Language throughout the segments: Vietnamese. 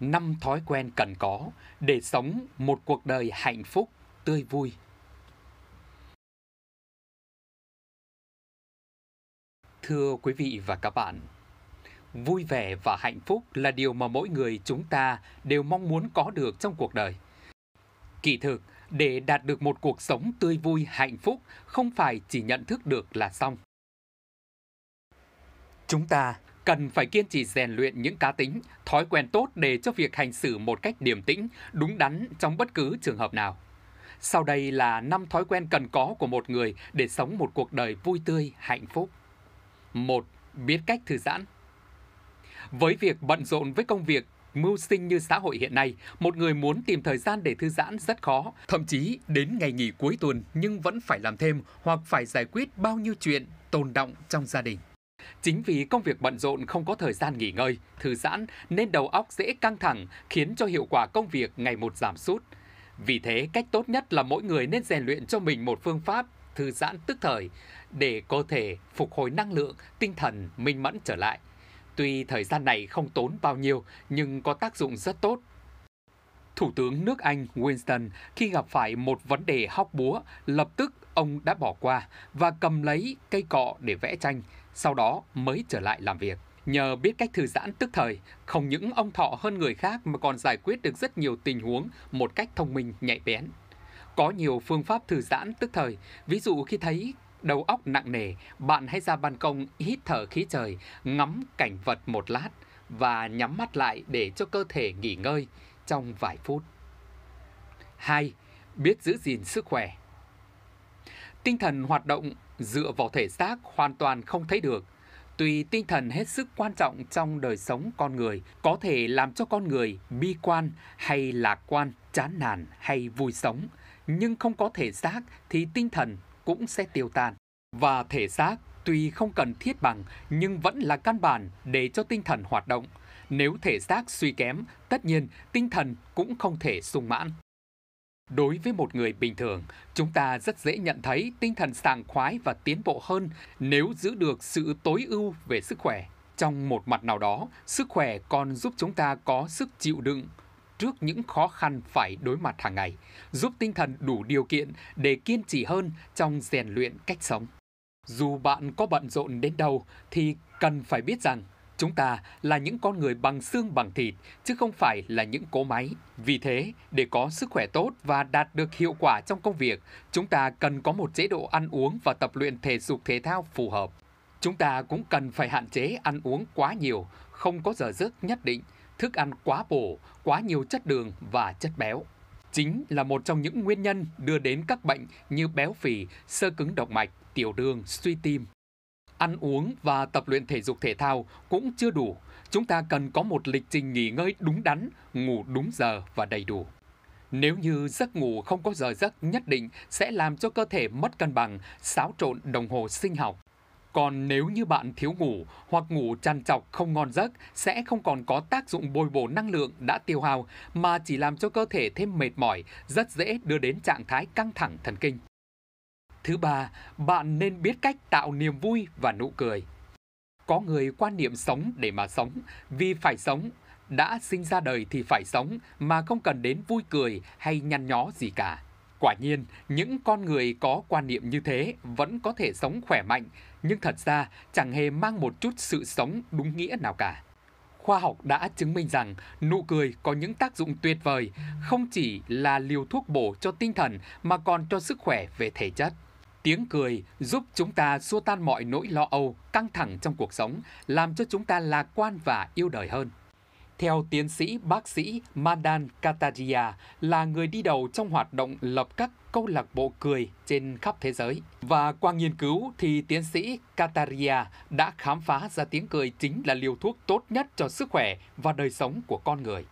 5 thói quen cần có để sống một cuộc đời hạnh phúc, tươi vui. Thưa quý vị và các bạn, vui vẻ và hạnh phúc là điều mà mỗi người chúng ta đều mong muốn có được trong cuộc đời. Kỳ thực, để đạt được một cuộc sống tươi vui, hạnh phúc không phải chỉ nhận thức được là xong. Chúng ta cần phải kiên trì rèn luyện những cá tính, thói quen tốt để cho việc hành xử một cách điềm tĩnh, đúng đắn trong bất cứ trường hợp nào. Sau đây là 5 thói quen cần có của một người để sống một cuộc đời vui tươi, hạnh phúc. 1. Biết cách thư giãn. Với việc bận rộn với công việc mưu sinh như xã hội hiện nay, một người muốn tìm thời gian để thư giãn rất khó. Thậm chí đến ngày nghỉ cuối tuần nhưng vẫn phải làm thêm hoặc phải giải quyết bao nhiêu chuyện tồn động trong gia đình. Chính vì công việc bận rộn không có thời gian nghỉ ngơi, thư giãn nên đầu óc dễ căng thẳng khiến cho hiệu quả công việc ngày một giảm sút. Vì thế, cách tốt nhất là mỗi người nên rèn luyện cho mình một phương pháp thư giãn tức thời để cơ thể phục hồi năng lượng, tinh thần minh mẫn trở lại. Tuy thời gian này không tốn bao nhiêu nhưng có tác dụng rất tốt Thủ tướng nước Anh Winston khi gặp phải một vấn đề hóc búa, lập tức ông đã bỏ qua và cầm lấy cây cọ để vẽ tranh, sau đó mới trở lại làm việc. Nhờ biết cách thư giãn tức thời, không những ông Thọ hơn người khác mà còn giải quyết được rất nhiều tình huống một cách thông minh, nhạy bén. Có nhiều phương pháp thư giãn tức thời, ví dụ khi thấy đầu óc nặng nề, bạn hãy ra ban công hít thở khí trời, ngắm cảnh vật một lát và nhắm mắt lại để cho cơ thể nghỉ ngơi trong vài phút. 2. Biết giữ gìn sức khỏe Tinh thần hoạt động dựa vào thể xác hoàn toàn không thấy được. Tùy tinh thần hết sức quan trọng trong đời sống con người, có thể làm cho con người bi quan hay lạc quan, chán nản hay vui sống, nhưng không có thể xác thì tinh thần cũng sẽ tiêu tan. Và thể xác tuy không cần thiết bằng nhưng vẫn là căn bản để cho tinh thần hoạt động – nếu thể xác suy kém, tất nhiên tinh thần cũng không thể sung mãn. Đối với một người bình thường, chúng ta rất dễ nhận thấy tinh thần sàng khoái và tiến bộ hơn nếu giữ được sự tối ưu về sức khỏe. Trong một mặt nào đó, sức khỏe còn giúp chúng ta có sức chịu đựng trước những khó khăn phải đối mặt hàng ngày, giúp tinh thần đủ điều kiện để kiên trì hơn trong rèn luyện cách sống. Dù bạn có bận rộn đến đâu thì cần phải biết rằng Chúng ta là những con người bằng xương bằng thịt, chứ không phải là những cỗ máy. Vì thế, để có sức khỏe tốt và đạt được hiệu quả trong công việc, chúng ta cần có một chế độ ăn uống và tập luyện thể dục thể thao phù hợp. Chúng ta cũng cần phải hạn chế ăn uống quá nhiều, không có giờ giấc nhất định, thức ăn quá bổ, quá nhiều chất đường và chất béo. Chính là một trong những nguyên nhân đưa đến các bệnh như béo phì, sơ cứng động mạch, tiểu đường, suy tim ăn uống và tập luyện thể dục thể thao cũng chưa đủ. Chúng ta cần có một lịch trình nghỉ ngơi đúng đắn, ngủ đúng giờ và đầy đủ. Nếu như giấc ngủ không có giờ giấc nhất định sẽ làm cho cơ thể mất cân bằng, xáo trộn đồng hồ sinh học. Còn nếu như bạn thiếu ngủ hoặc ngủ trằn chọc không ngon giấc sẽ không còn có tác dụng bồi bổ năng lượng đã tiêu hao mà chỉ làm cho cơ thể thêm mệt mỏi, rất dễ đưa đến trạng thái căng thẳng thần kinh. Thứ ba, bạn nên biết cách tạo niềm vui và nụ cười. Có người quan niệm sống để mà sống, vì phải sống, đã sinh ra đời thì phải sống mà không cần đến vui cười hay nhăn nhó gì cả. Quả nhiên, những con người có quan niệm như thế vẫn có thể sống khỏe mạnh, nhưng thật ra chẳng hề mang một chút sự sống đúng nghĩa nào cả. Khoa học đã chứng minh rằng nụ cười có những tác dụng tuyệt vời, không chỉ là liều thuốc bổ cho tinh thần mà còn cho sức khỏe về thể chất. Tiếng cười giúp chúng ta xua tan mọi nỗi lo âu, căng thẳng trong cuộc sống, làm cho chúng ta lạc quan và yêu đời hơn. Theo tiến sĩ bác sĩ Madan Kataria là người đi đầu trong hoạt động lập các câu lạc bộ cười trên khắp thế giới. Và qua nghiên cứu thì tiến sĩ Kataria đã khám phá ra tiếng cười chính là liều thuốc tốt nhất cho sức khỏe và đời sống của con người.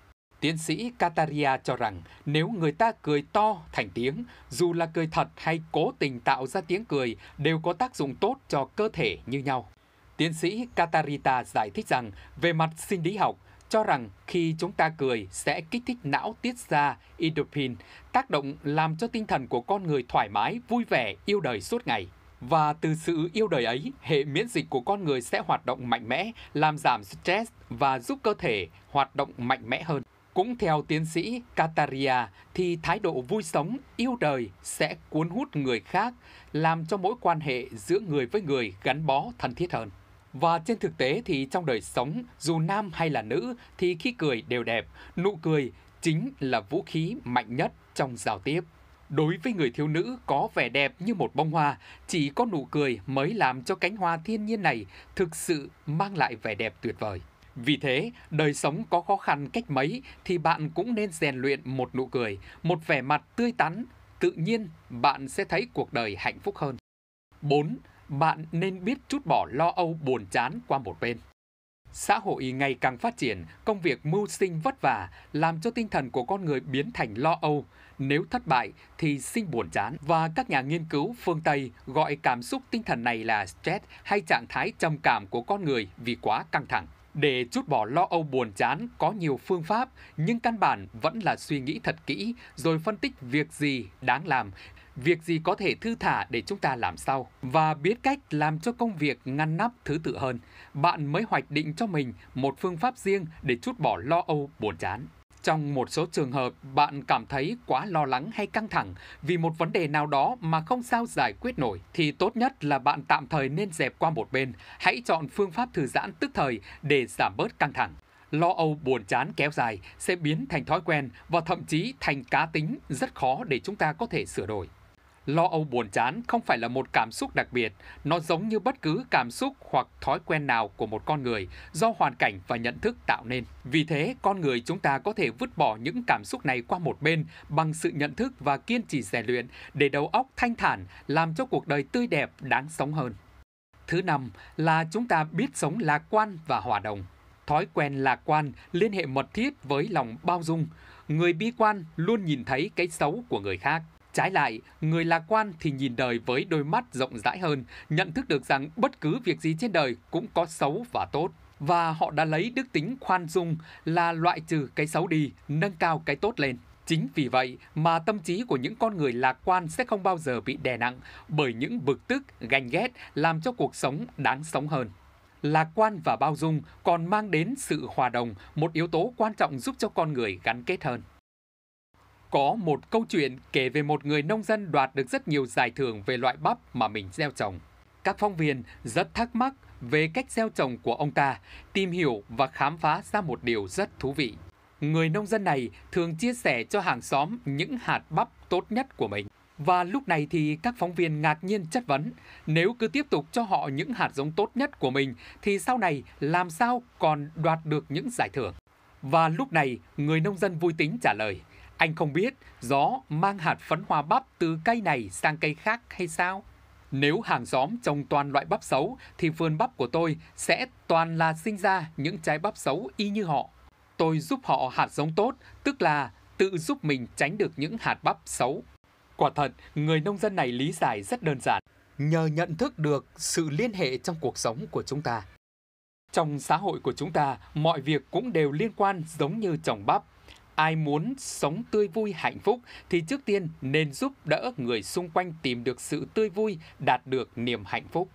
Tiến sĩ Kataria cho rằng nếu người ta cười to thành tiếng, dù là cười thật hay cố tình tạo ra tiếng cười đều có tác dụng tốt cho cơ thể như nhau. Tiến sĩ Katarita giải thích rằng về mặt sinh lý học, cho rằng khi chúng ta cười sẽ kích thích não tiết ra endorphin, tác động làm cho tinh thần của con người thoải mái, vui vẻ, yêu đời suốt ngày. Và từ sự yêu đời ấy, hệ miễn dịch của con người sẽ hoạt động mạnh mẽ, làm giảm stress và giúp cơ thể hoạt động mạnh mẽ hơn. Cũng theo tiến sĩ Kataria thì thái độ vui sống, yêu đời sẽ cuốn hút người khác, làm cho mối quan hệ giữa người với người gắn bó thân thiết hơn. Và trên thực tế thì trong đời sống, dù nam hay là nữ thì khi cười đều đẹp, nụ cười chính là vũ khí mạnh nhất trong giao tiếp. Đối với người thiếu nữ có vẻ đẹp như một bông hoa, chỉ có nụ cười mới làm cho cánh hoa thiên nhiên này thực sự mang lại vẻ đẹp tuyệt vời. Vì thế, đời sống có khó khăn cách mấy thì bạn cũng nên rèn luyện một nụ cười, một vẻ mặt tươi tắn, tự nhiên bạn sẽ thấy cuộc đời hạnh phúc hơn. 4. Bạn nên biết chút bỏ lo âu buồn chán qua một bên. Xã hội ngày càng phát triển, công việc mưu sinh vất vả làm cho tinh thần của con người biến thành lo âu. Nếu thất bại thì sinh buồn chán và các nhà nghiên cứu phương Tây gọi cảm xúc tinh thần này là stress hay trạng thái trầm cảm của con người vì quá căng thẳng. Để chút bỏ lo âu buồn chán có nhiều phương pháp, nhưng căn bản vẫn là suy nghĩ thật kỹ rồi phân tích việc gì đáng làm, việc gì có thể thư thả để chúng ta làm sau và biết cách làm cho công việc ngăn nắp thứ tự hơn. Bạn mới hoạch định cho mình một phương pháp riêng để chút bỏ lo âu buồn chán. Trong một số trường hợp, bạn cảm thấy quá lo lắng hay căng thẳng vì một vấn đề nào đó mà không sao giải quyết nổi thì tốt nhất là bạn tạm thời nên dẹp qua một bên, hãy chọn phương pháp thư giãn tức thời để giảm bớt căng thẳng. Lo âu buồn chán kéo dài sẽ biến thành thói quen và thậm chí thành cá tính rất khó để chúng ta có thể sửa đổi. Lo âu buồn chán không phải là một cảm xúc đặc biệt, nó giống như bất cứ cảm xúc hoặc thói quen nào của một con người do hoàn cảnh và nhận thức tạo nên. Vì thế, con người chúng ta có thể vứt bỏ những cảm xúc này qua một bên bằng sự nhận thức và kiên trì rèn luyện để đầu óc thanh thản, làm cho cuộc đời tươi đẹp, đáng sống hơn. Thứ năm là chúng ta biết sống lạc quan và hòa đồng. Thói quen lạc quan liên hệ mật thiết với lòng bao dung. Người bi quan luôn nhìn thấy cái xấu của người khác Trái lại, người lạc quan thì nhìn đời với đôi mắt rộng rãi hơn, nhận thức được rằng bất cứ việc gì trên đời cũng có xấu và tốt. Và họ đã lấy đức tính khoan dung là loại trừ cái xấu đi, nâng cao cái tốt lên. Chính vì vậy mà tâm trí của những con người lạc quan sẽ không bao giờ bị đè nặng bởi những bực tức, ganh ghét làm cho cuộc sống đáng sống hơn. Lạc quan và bao dung còn mang đến sự hòa đồng, một yếu tố quan trọng giúp cho con người gắn kết hơn có một câu chuyện kể về một người nông dân đoạt được rất nhiều giải thưởng về loại bắp mà mình gieo trồng. Các phóng viên rất thắc mắc về cách gieo trồng của ông ta, tìm hiểu và khám phá ra một điều rất thú vị. Người nông dân này thường chia sẻ cho hàng xóm những hạt bắp tốt nhất của mình. Và lúc này thì các phóng viên ngạc nhiên chất vấn, nếu cứ tiếp tục cho họ những hạt giống tốt nhất của mình thì sau này làm sao còn đoạt được những giải thưởng. Và lúc này, người nông dân vui tính trả lời – anh không biết gió mang hạt phấn hoa bắp từ cây này sang cây khác hay sao? Nếu hàng xóm trồng toàn loại bắp xấu thì vườn bắp của tôi sẽ toàn là sinh ra những trái bắp xấu y như họ. Tôi giúp họ hạt giống tốt, tức là tự giúp mình tránh được những hạt bắp xấu. Quả thật, người nông dân này lý giải rất đơn giản, nhờ nhận thức được sự liên hệ trong cuộc sống của chúng ta. Trong xã hội của chúng ta, mọi việc cũng đều liên quan giống như trồng bắp, ai muốn sống tươi vui hạnh phúc thì trước tiên nên giúp đỡ người xung quanh tìm được sự tươi vui, đạt được niềm hạnh phúc.